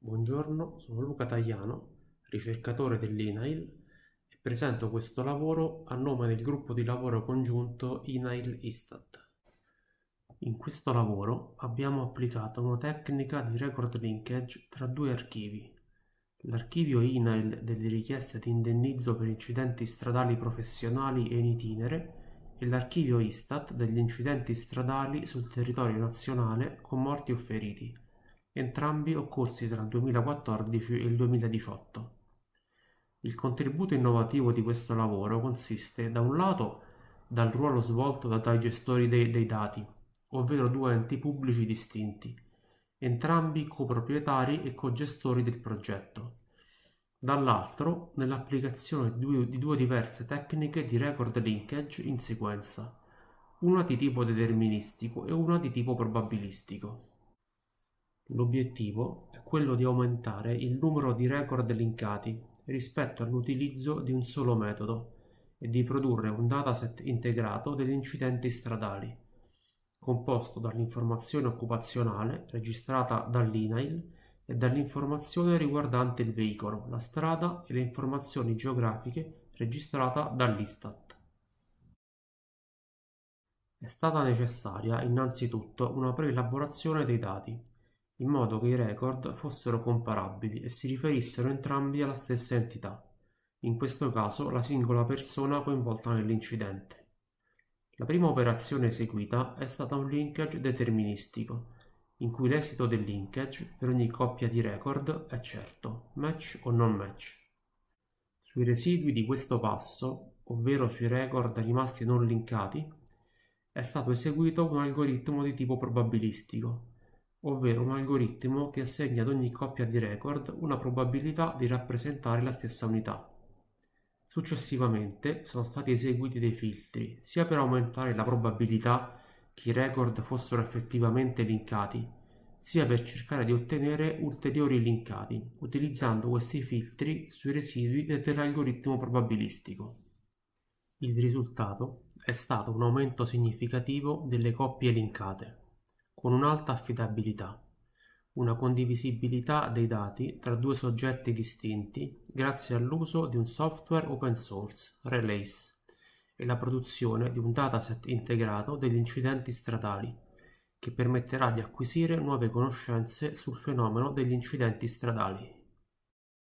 Buongiorno, sono Luca Tagliano, ricercatore dell'INAIL e presento questo lavoro a nome del gruppo di lavoro congiunto INAIL-ISTAT. In questo lavoro abbiamo applicato una tecnica di record linkage tra due archivi. L'archivio INAIL delle richieste di indennizzo per incidenti stradali professionali e in itinere e l'archivio ISTAT degli incidenti stradali sul territorio nazionale con morti o feriti entrambi occorsi tra il 2014 e il 2018. Il contributo innovativo di questo lavoro consiste da un lato dal ruolo svolto dai gestori dei, dei dati, ovvero due enti pubblici distinti, entrambi coproprietari e cogestori del progetto, dall'altro nell'applicazione di due, di due diverse tecniche di record linkage in sequenza, una di tipo deterministico e una di tipo probabilistico. L'obiettivo è quello di aumentare il numero di record linkati rispetto all'utilizzo di un solo metodo e di produrre un dataset integrato degli incidenti stradali, composto dall'informazione occupazionale registrata dall'INAIL e dall'informazione riguardante il veicolo, la strada e le informazioni geografiche registrata dall'Istat. È stata necessaria innanzitutto una preelaborazione dei dati in modo che i record fossero comparabili e si riferissero entrambi alla stessa entità, in questo caso la singola persona coinvolta nell'incidente. La prima operazione eseguita è stata un linkage deterministico, in cui l'esito del linkage per ogni coppia di record è certo, match o non match. Sui residui di questo passo, ovvero sui record rimasti non linkati, è stato eseguito un algoritmo di tipo probabilistico, ovvero un algoritmo che assegna ad ogni coppia di record una probabilità di rappresentare la stessa unità. Successivamente sono stati eseguiti dei filtri, sia per aumentare la probabilità che i record fossero effettivamente linkati, sia per cercare di ottenere ulteriori linkati, utilizzando questi filtri sui residui dell'algoritmo probabilistico. Il risultato è stato un aumento significativo delle coppie linkate con un'alta affidabilità, una condivisibilità dei dati tra due soggetti distinti grazie all'uso di un software open source, Relays, e la produzione di un dataset integrato degli incidenti stradali, che permetterà di acquisire nuove conoscenze sul fenomeno degli incidenti stradali